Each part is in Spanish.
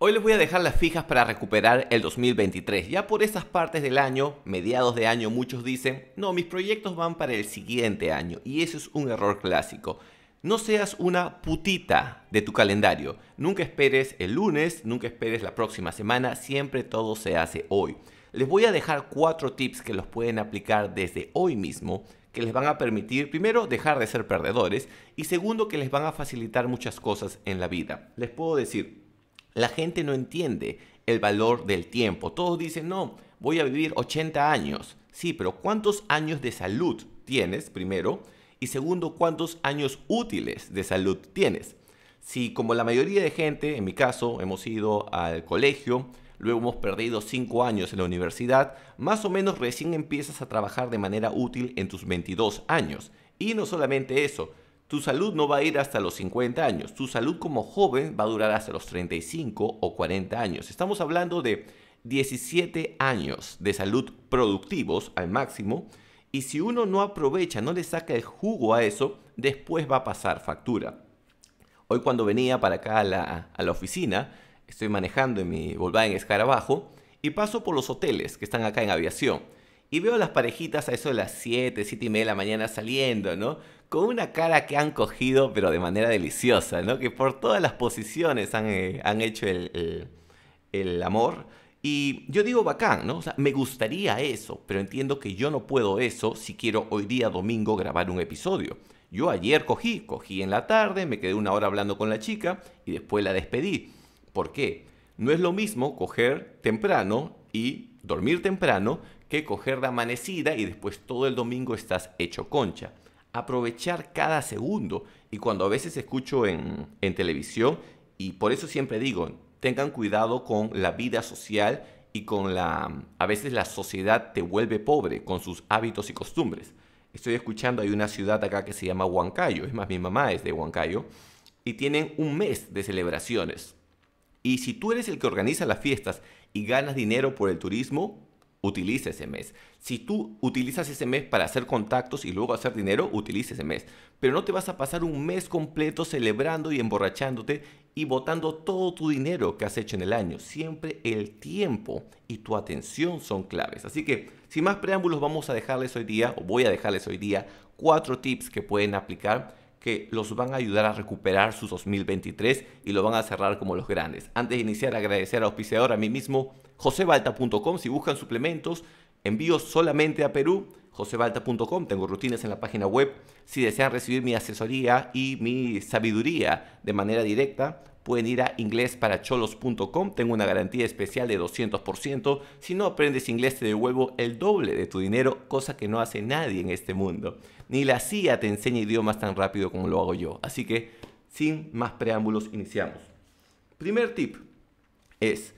Hoy les voy a dejar las fijas para recuperar el 2023. Ya por esas partes del año, mediados de año, muchos dicen, no, mis proyectos van para el siguiente año. Y eso es un error clásico. No seas una putita de tu calendario. Nunca esperes el lunes, nunca esperes la próxima semana, siempre todo se hace hoy. Les voy a dejar cuatro tips que los pueden aplicar desde hoy mismo, que les van a permitir, primero, dejar de ser perdedores y segundo, que les van a facilitar muchas cosas en la vida. Les puedo decir, la gente no entiende el valor del tiempo. Todos dicen, no, voy a vivir 80 años. Sí, pero ¿cuántos años de salud tienes primero? Y segundo, ¿cuántos años útiles de salud tienes? Si como la mayoría de gente, en mi caso, hemos ido al colegio, luego hemos perdido 5 años en la universidad, más o menos recién empiezas a trabajar de manera útil en tus 22 años. Y no solamente eso, tu salud no va a ir hasta los 50 años. Tu salud como joven va a durar hasta los 35 o 40 años. Estamos hablando de 17 años de salud productivos al máximo. Y si uno no aprovecha, no le saca el jugo a eso, después va a pasar factura. Hoy cuando venía para acá a la, oficina, estoy manejando en mi en Escarabajo y paso por los hoteles que están acá en aviación. Y veo a las parejitas a eso de las 7, 7 y media de la mañana saliendo, ¿no? con una cara que han cogido, pero de manera deliciosa, ¿no? Que por todas las posiciones han, eh, hecho el, el, amor. Y yo digo bacán, ¿no? O sea, me gustaría eso, pero entiendo que yo no puedo eso si quiero hoy día domingo grabar un episodio. Yo ayer cogí, cogí en la tarde, me quedé una hora hablando con la chica y después la despedí. ¿Por qué? No es lo mismo coger temprano y dormir temprano que coger la amanecida y después todo el domingo estás hecho concha aprovechar cada segundo. Y cuando a veces escucho en, en televisión, y por eso siempre digo, tengan cuidado con la vida social y con la... A veces la sociedad te vuelve pobre con sus hábitos y costumbres. Estoy escuchando, hay una ciudad acá que se llama Huancayo, es más, mi mamá es de Huancayo, y tienen un mes de celebraciones. Y si tú eres el que organiza las fiestas y ganas dinero por el turismo, utiliza ese mes. Si tú utilizas ese mes para hacer contactos y luego hacer dinero, utiliza ese mes. Pero no te vas a pasar un mes completo celebrando y emborrachándote y botando todo tu dinero que has hecho en el año. Siempre el tiempo y tu atención son claves. Así que, sin más preámbulos, vamos a dejarles hoy día, o voy a dejarles hoy día, cuatro tips que pueden aplicar que los van a ayudar a recuperar su 2023 y lo van a cerrar como los grandes. Antes de iniciar, agradecer a auspiciador a mí mismo josebalta.com si buscan suplementos, envío solamente a Perú, josebalta.com, tengo rutinas en la página web. Si desean recibir mi asesoría y mi sabiduría de manera directa, pueden ir a inglesparacholos.com, tengo una garantía especial de 200%. Si no aprendes inglés te devuelvo el doble de tu dinero, cosa que no hace nadie en este mundo. Ni la CIA te enseña idiomas tan rápido como lo hago yo. Así que, sin más preámbulos, iniciamos. Primer tip es,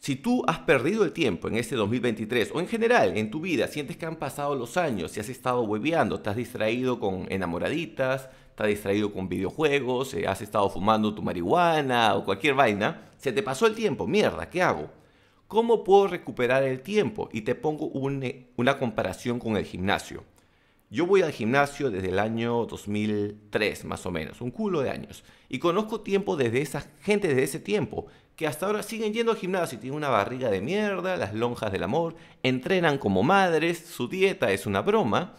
si tú has perdido el tiempo en este 2023 o en general en tu vida, sientes que han pasado los años y has estado hueveando, estás distraído con enamoraditas, estás distraído con videojuegos, eh, has estado fumando tu marihuana o cualquier vaina, se te pasó el tiempo, mierda, ¿qué hago? ¿Cómo puedo recuperar el tiempo? Y te pongo eh, una comparación con el gimnasio. Yo voy al gimnasio desde el año 2003, más o menos, un culo de años. Y conozco tiempo desde esa gente, desde ese tiempo, que hasta ahora siguen yendo al gimnasio y tienen una barriga de mierda, las lonjas del amor, entrenan como madres, su dieta es una broma,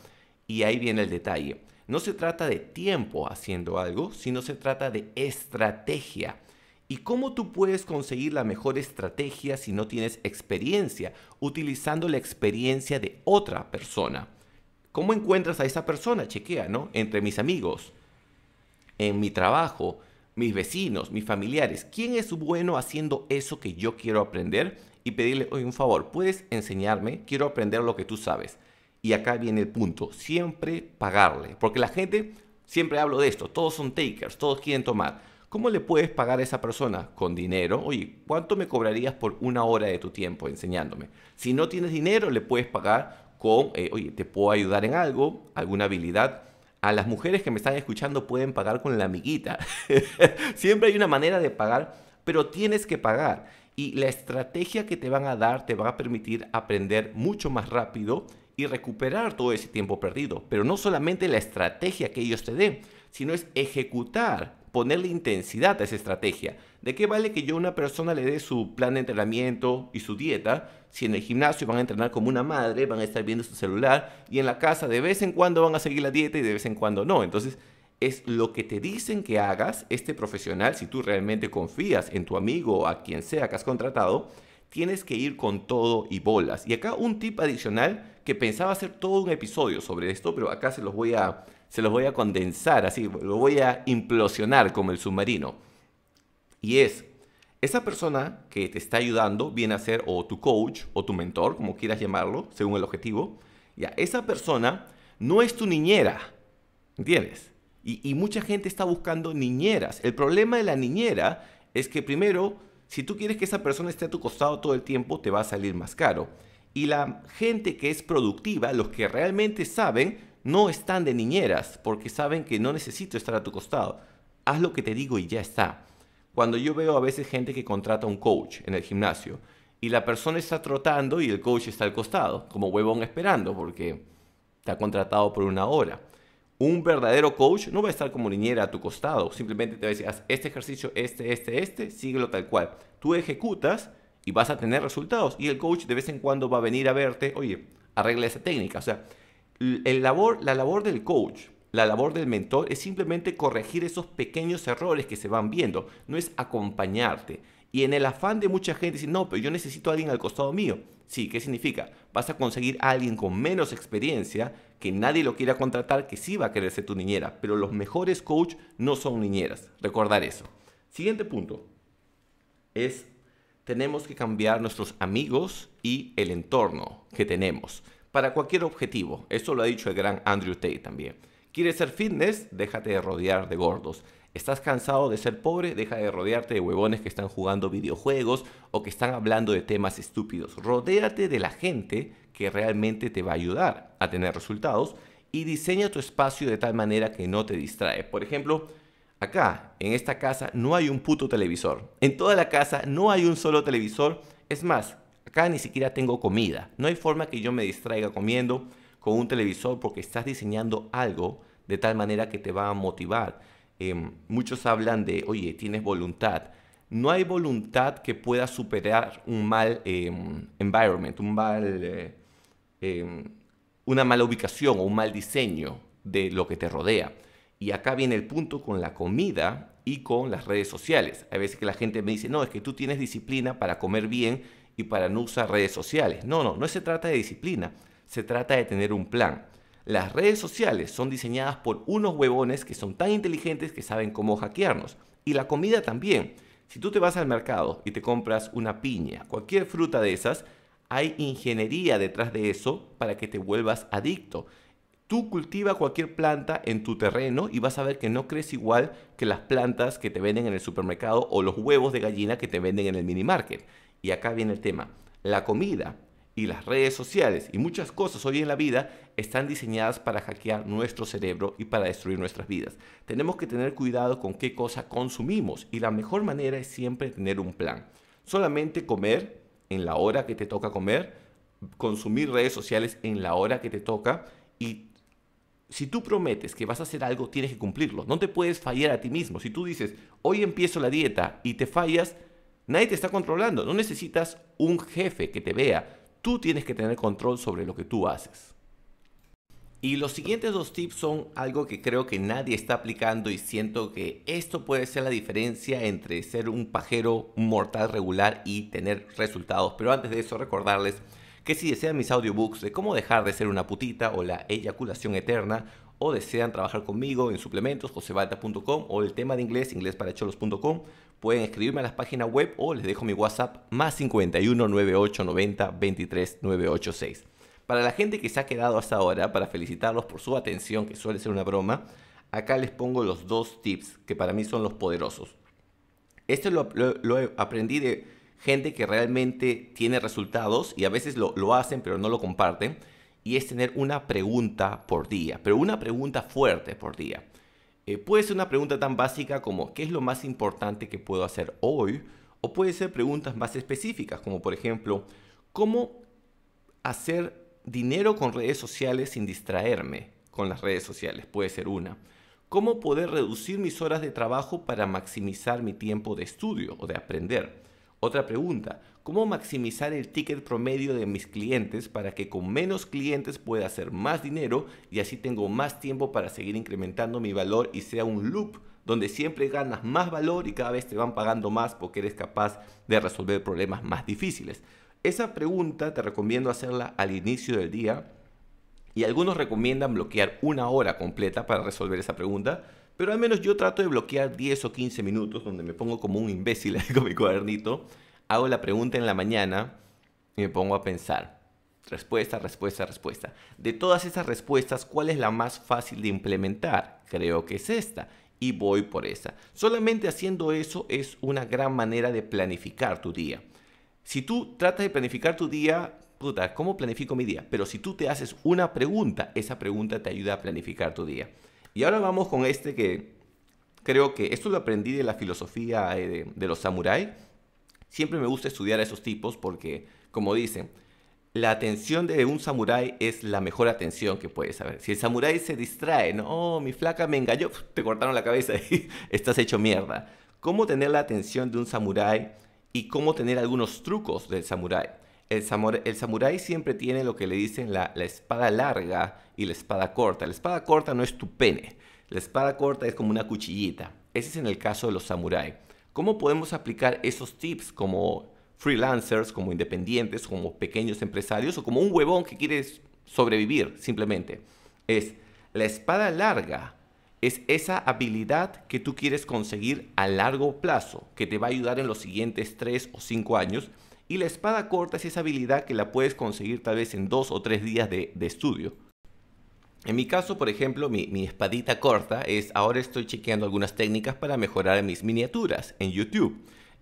y ahí viene el detalle. No se trata de tiempo haciendo algo, sino se trata de estrategia. ¿Y cómo tú puedes conseguir la mejor estrategia si no tienes experiencia? Utilizando la experiencia de otra persona. ¿Cómo encuentras a esa persona? Chequea, ¿no? Entre mis amigos, en mi trabajo, mis vecinos, mis familiares. ¿Quién es bueno haciendo eso que yo quiero aprender? Y pedirle, oye, un favor, ¿puedes enseñarme? Quiero aprender lo que tú sabes. Y acá viene el punto, siempre pagarle. Porque la gente, siempre hablo de esto, todos son takers, todos quieren tomar. ¿Cómo le puedes pagar a esa persona? Con dinero. Oye, ¿cuánto me cobrarías por una hora de tu tiempo enseñándome? Si no tienes dinero, le puedes pagar con, eh, oye, te puedo ayudar en algo, alguna habilidad a las mujeres que me están escuchando pueden pagar con la amiguita. Siempre hay una manera de pagar, pero tienes que pagar. Y la estrategia que te van a dar te va a permitir aprender mucho más rápido y recuperar todo ese tiempo perdido. Pero no solamente la estrategia que ellos te den, sino es ejecutar, ponerle intensidad a esa estrategia. ¿De qué vale que yo a una persona le dé su plan de entrenamiento y su dieta si en el gimnasio van a entrenar como una madre, van a estar viendo su celular y en la casa de vez en cuando van a seguir la dieta y de vez en cuando no? Entonces, es lo que te dicen que hagas, este profesional, si tú realmente confías en tu amigo o a quien sea que has contratado, tienes que ir con todo y bolas. Y acá un tip adicional que pensaba hacer todo un episodio sobre esto, pero acá se los voy a, se los voy a condensar, así, lo voy a implosionar como el submarino. Y es, esa persona que te está ayudando viene a ser o tu coach o tu mentor, como quieras llamarlo, según el objetivo. Ya, esa persona no es tu niñera, ¿entiendes? Y, y mucha gente está buscando niñeras. El problema de la niñera es que primero, si tú quieres que esa persona esté a tu costado todo el tiempo, te va a salir más caro. Y la gente que es productiva, los que realmente saben, no están de niñeras porque saben que no necesito estar a tu costado. Haz lo que te digo y ya está cuando yo veo a veces gente que contrata un coach en el gimnasio y la persona está trotando y el coach está al costado, como huevón esperando, porque te ha contratado por una hora. Un verdadero coach no va a estar como niñera a tu costado, simplemente te va a decir, haz este ejercicio, este, este, este, síguelo tal cual. Tú ejecutas y vas a tener resultados y el coach de vez en cuando va a venir a verte, oye, arregla esa técnica. O sea, el labor, la labor del coach la labor del mentor es simplemente corregir esos pequeños errores que se van viendo, no es acompañarte. Y en el afán de mucha gente dice, no, pero yo necesito a alguien al costado mío. Sí, ¿qué significa? Vas a conseguir a alguien con menos experiencia, que nadie lo quiera contratar, que sí va a querer ser tu niñera. Pero los mejores coach no son niñeras. Recordar eso. Siguiente punto es, tenemos que cambiar nuestros amigos y el entorno que tenemos para cualquier objetivo. Eso lo ha dicho el gran Andrew Tate también. ¿Quieres ser fitness? Déjate de rodear de gordos. ¿Estás cansado de ser pobre? Deja de rodearte de huevones que están jugando videojuegos o que están hablando de temas estúpidos. Rodéate de la gente que realmente te va a ayudar a tener resultados y diseña tu espacio de tal manera que no te distrae. Por ejemplo, acá en esta casa no hay un puto televisor. En toda la casa no hay un solo televisor. Es más, acá ni siquiera tengo comida. No hay forma que yo me distraiga comiendo con un televisor porque estás diseñando algo de tal manera que te va a motivar. Em, muchos hablan de, oye, tienes voluntad. No hay voluntad que pueda superar un mal em, environment, un mal, eh, em, una mala ubicación o un mal diseño de lo que te rodea. Y acá viene el punto con la comida y con las redes sociales. Hay veces que la gente me dice, no, es que tú tienes disciplina para comer bien y para no usar redes sociales. No, no, no se trata de disciplina, se trata de tener un plan. Las redes sociales son diseñadas por unos huevones que son tan inteligentes que saben cómo hackearnos. Y la comida también. Si tú te vas al mercado y te compras una piña, cualquier fruta de esas, hay ingeniería detrás de eso para que te vuelvas adicto. Tú cultiva cualquier planta en tu terreno y vas a ver que no crees igual que las plantas que te venden en el supermercado o los huevos de gallina que te venden en el minimarket. Y acá viene el tema. La comida y las redes sociales y muchas cosas hoy en la vida están diseñadas para hackear nuestro cerebro y para destruir nuestras vidas. Tenemos que tener cuidado con qué cosa consumimos y la mejor manera es siempre tener un plan. Solamente comer en la hora que te toca comer, consumir redes sociales en la hora que te toca y si tú prometes que vas a hacer algo, tienes que cumplirlo. No te puedes fallar a ti mismo. Si tú dices, hoy empiezo la dieta y te fallas, nadie te está controlando. No necesitas un jefe que te vea Tú tienes que tener control sobre lo que tú haces. Y los siguientes dos tips son algo que creo que nadie está aplicando y siento que esto puede ser la diferencia entre ser un pajero mortal regular y tener resultados. Pero antes de eso recordarles que si desean mis audiobooks de cómo dejar de ser una putita o la eyaculación eterna o desean trabajar conmigo en suplementos, josebalta.com o el tema de inglés, inglesparacholos.com, pueden escribirme a las páginas web o les dejo mi WhatsApp más 51 98 23 Para la gente que se ha quedado hasta ahora, para felicitarlos por su atención, que suele ser una broma, acá les pongo los dos tips que para mí son los poderosos. Esto lo, aprendí de gente que realmente tiene resultados y a veces lo hacen pero no lo comparten y es tener una pregunta por día, pero una pregunta fuerte por día. Eh, puede ser una pregunta tan básica como ¿qué es lo más importante que puedo hacer hoy? O puede ser preguntas más específicas como por ejemplo ¿cómo hacer dinero con redes sociales sin distraerme con las redes sociales? Puede ser una. ¿Cómo poder reducir mis horas de trabajo para maximizar mi tiempo de estudio o de aprender? Otra pregunta, ¿cómo maximizar el ticket promedio de mis clientes para que con menos clientes pueda hacer más dinero y así tengo más tiempo para seguir incrementando mi valor y sea un loop donde siempre ganas más valor y cada vez te van pagando más porque eres capaz de resolver problemas más difíciles? Esa pregunta te recomiendo hacerla al inicio del día y algunos recomiendan bloquear una hora completa para resolver esa pregunta pero al menos yo trato de bloquear 10 o 15 minutos donde me pongo como un imbécil con mi cuadernito, hago la pregunta en la mañana y me pongo a pensar. Respuesta, respuesta, respuesta. De todas esas respuestas, ¿cuál es la más fácil de implementar? Creo que es esta y voy por esa. Solamente haciendo eso es una gran manera de planificar tu día. Si tú tratas de planificar tu día, puta, ¿cómo planifico mi día? Pero si tú te haces una pregunta, esa pregunta te ayuda a planificar tu día. Y ahora vamos con este que creo que esto lo aprendí de la filosofía eh, de, los samuráis. Siempre me gusta estudiar a esos tipos porque, como dicen, la atención de un samurái es la mejor atención que puedes haber. Si el samurái se distrae, no, oh, mi flaca me engañó, te cortaron la cabeza y estás hecho mierda. ¿Cómo tener la atención de un samurái y cómo tener algunos trucos del samurái? el, samurái siempre tiene lo que le dicen la, espada larga y la espada corta. La espada corta no es tu pene, la espada corta es como una cuchillita. Ese es en el caso de los samuráis. ¿Cómo podemos aplicar esos tips como freelancers, como independientes, como pequeños empresarios o como un huevón que quiere sobrevivir simplemente? Es la espada larga es esa habilidad que tú quieres conseguir a largo plazo, que te va a ayudar en los siguientes 3 o 5 años y la espada corta es esa habilidad que la puedes conseguir tal vez en dos o tres días de, estudio. En mi caso, por ejemplo, mi, espadita corta es ahora estoy chequeando algunas técnicas para mejorar mis miniaturas en YouTube.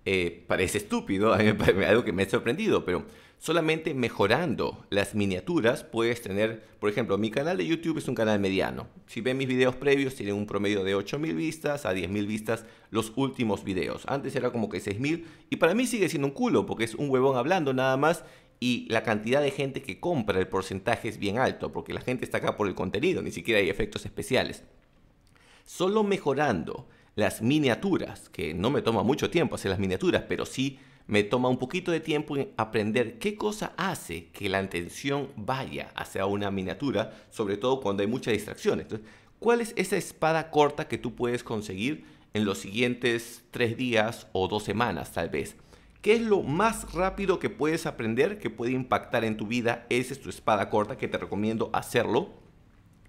Eh, parece estúpido, algo que me ha sorprendido, pero Solamente mejorando las miniaturas puedes tener, por ejemplo, mi canal de YouTube es un canal mediano. Si ven mis videos previos, tienen un promedio de 8.000 vistas a 10.000 vistas los últimos videos. Antes era como que 6.000 y para mí sigue siendo un culo porque es un huevón hablando nada más y la cantidad de gente que compra el porcentaje es bien alto porque la gente está acá por el contenido, ni siquiera hay efectos especiales. Solo mejorando las miniaturas, que no me toma mucho tiempo hacer las miniaturas, pero sí me toma un poquito de tiempo en aprender qué cosa hace que la atención vaya hacia una miniatura, sobre todo cuando hay muchas distracciones. Entonces, ¿cuál es esa espada corta que tú puedes conseguir en los siguientes tres días o dos semanas tal vez? ¿Qué es lo más rápido que puedes aprender que puede impactar en tu vida? Esa es tu espada corta que te recomiendo hacerlo.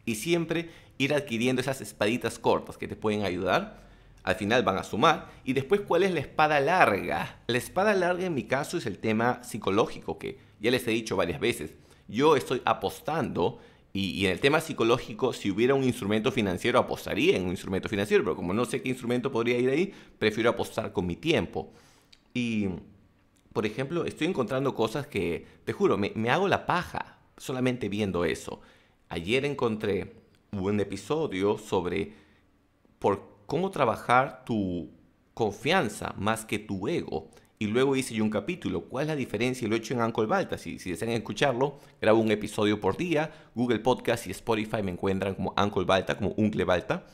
Y siempre ir adquiriendo esas espaditas cortas que te pueden ayudar al final van a sumar. Y después, ¿cuál es la espada larga? La espada larga en mi caso es el tema psicológico, que ya les he dicho varias veces. Yo estoy apostando y, en el tema psicológico, si hubiera un instrumento financiero, apostaría en un instrumento financiero, pero como no sé qué instrumento podría ir ahí, prefiero apostar con mi tiempo. Y, por ejemplo, estoy encontrando cosas que, te juro, me, me hago la paja solamente viendo eso. Ayer encontré un episodio sobre por cómo trabajar tu confianza más que tu ego. Y luego hice yo un capítulo, ¿cuál es la diferencia? lo he hecho en Uncle Balta. Si, desean escucharlo, grabo un episodio por día. Google Podcast y Spotify me encuentran como Ancol Balta, como Uncle Balta.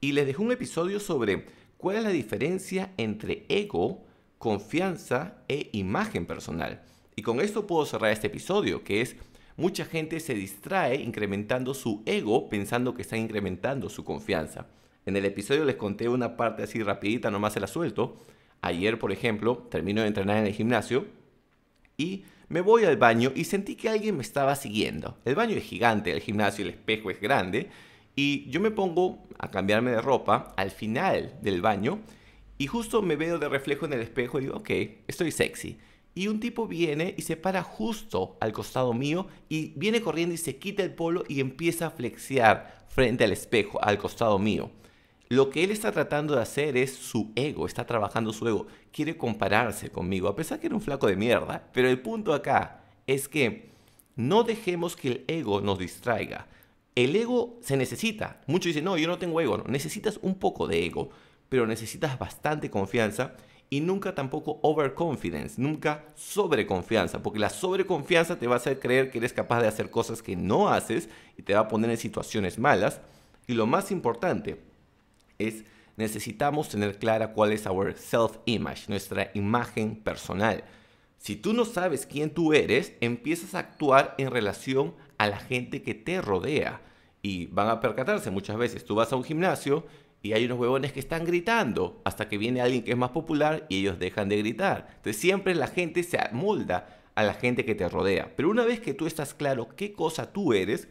Y les dejo un episodio sobre cuál es la diferencia entre ego, confianza e imagen personal. Y con esto puedo cerrar este episodio, que es mucha gente se distrae incrementando su ego pensando que está incrementando su confianza. En el episodio les conté una parte así rapidita, nomás se la suelto. Ayer, por ejemplo, termino de entrenar en el gimnasio y me voy al baño y sentí que alguien me estaba siguiendo. El baño es gigante, el gimnasio, el espejo es grande y yo me pongo a cambiarme de ropa al final del baño y justo me veo de reflejo en el espejo y digo, ok, estoy sexy. Y un tipo viene y se para justo al costado mío y viene corriendo y se quita el polo y empieza a flexear frente al espejo, al costado mío. Lo que él está tratando de hacer es su ego, está trabajando su ego, quiere compararse conmigo, a pesar que era un flaco de mierda. Pero el punto acá es que no dejemos que el ego nos distraiga. El ego se necesita. Muchos dicen, no, yo no tengo ego. No, necesitas un poco de ego, pero necesitas bastante confianza y nunca tampoco overconfidence, nunca sobreconfianza, porque la sobreconfianza te va a hacer creer que eres capaz de hacer cosas que no haces y te va a poner en situaciones malas. Y lo más importante, es necesitamos tener clara cuál es our self-image, nuestra imagen personal. Si tú no sabes quién tú eres, empiezas a actuar en relación a la gente que te rodea. Y van a percatarse muchas veces, tú vas a un gimnasio y hay unos huevones que están gritando hasta que viene alguien que es más popular y ellos dejan de gritar. Entonces siempre la gente se amolda a la gente que te rodea. Pero una vez que tú estás claro qué cosa tú eres,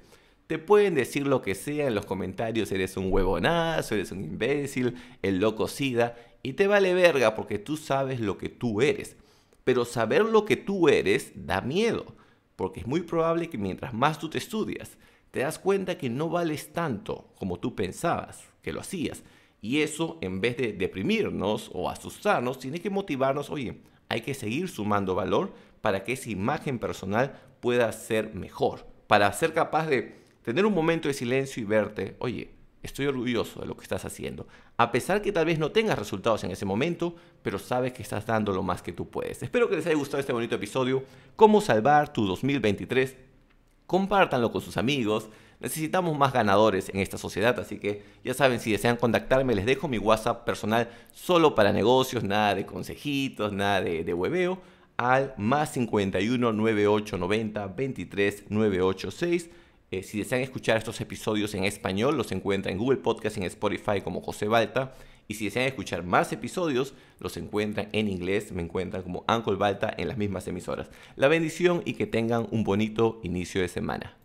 te pueden decir lo que sea en los comentarios, eres un huevonazo, eres un imbécil, el loco sida, y te vale verga porque tú sabes lo que tú eres. Pero saber lo que tú eres da miedo, porque es muy probable que mientras más tú te estudias, te das cuenta que no vales tanto como tú pensabas que lo hacías. Y eso, en vez de deprimirnos o asustarnos, tiene que motivarnos, oye, hay que seguir sumando valor para que esa imagen personal pueda ser mejor, para ser capaz de tener un momento de silencio y verte, oye, estoy orgulloso de lo que estás haciendo, a pesar que tal vez no tengas resultados en ese momento, pero sabes que estás dando lo más que tú puedes. Espero que les haya gustado este bonito episodio, cómo salvar tu 2023. Compártanlo con sus amigos. Necesitamos más ganadores en esta sociedad, así que ya saben, si desean contactarme, les dejo mi WhatsApp personal solo para negocios, nada de consejitos, nada de, hueveo, al más 51 9890 23 986. Eh, si desean escuchar estos episodios en español, los encuentran en Google Podcast en Spotify como José Balta. Y si desean escuchar más episodios, los encuentran en inglés, me encuentran como Uncle Balta en las mismas emisoras. La bendición y que tengan un bonito inicio de semana.